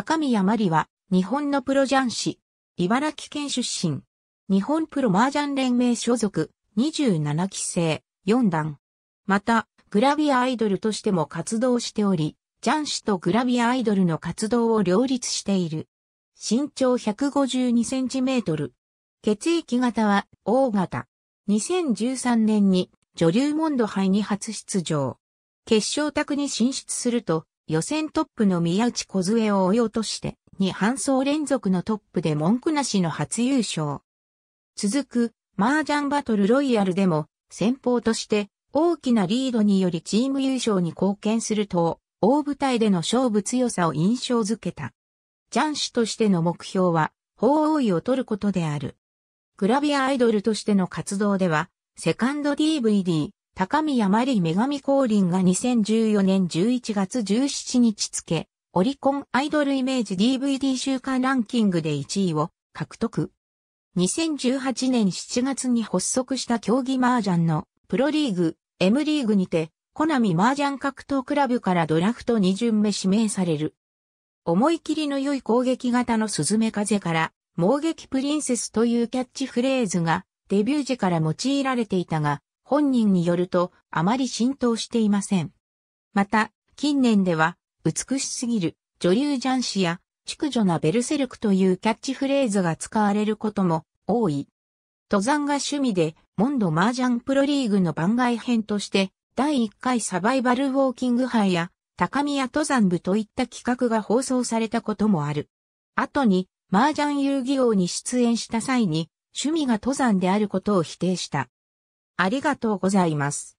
高宮まりは、日本のプロ雀士、茨城県出身、日本プロ麻雀連盟所属、27期生、4段。また、グラビアアイドルとしても活動しており、雀士とグラビアアイドルの活動を両立している。身長152センチメートル。血液型は O 型。2013年に女流モンド杯に初出場。決勝宅に進出すると、予選トップの宮内小杖を追い落として、2半走連続のトップで文句なしの初優勝。続く、麻雀バトルロイヤルでも、先方として、大きなリードによりチーム優勝に貢献すると、大舞台での勝負強さを印象づけた。ャン士としての目標は、法王位を取ることである。グラビアアイドルとしての活動では、セカンド DVD、高宮マリ女神降臨が2014年11月17日付、オリコンアイドルイメージ DVD 週間ランキングで1位を獲得。2018年7月に発足した競技麻雀のプロリーグ、M リーグにて、コナミ麻雀格闘クラブからドラフト2巡目指名される。思い切りの良い攻撃型のスズメ風から、猛撃プリンセスというキャッチフレーズがデビュー時から用いられていたが、本人によるとあまり浸透していません。また、近年では、美しすぎる女流雀士や、淑女なベルセルクというキャッチフレーズが使われることも多い。登山が趣味で、モンド麻雀プロリーグの番外編として、第1回サバイバルウォーキング杯や、高宮登山部といった企画が放送されたこともある。後に、麻雀遊戯王に出演した際に、趣味が登山であることを否定した。ありがとうございます。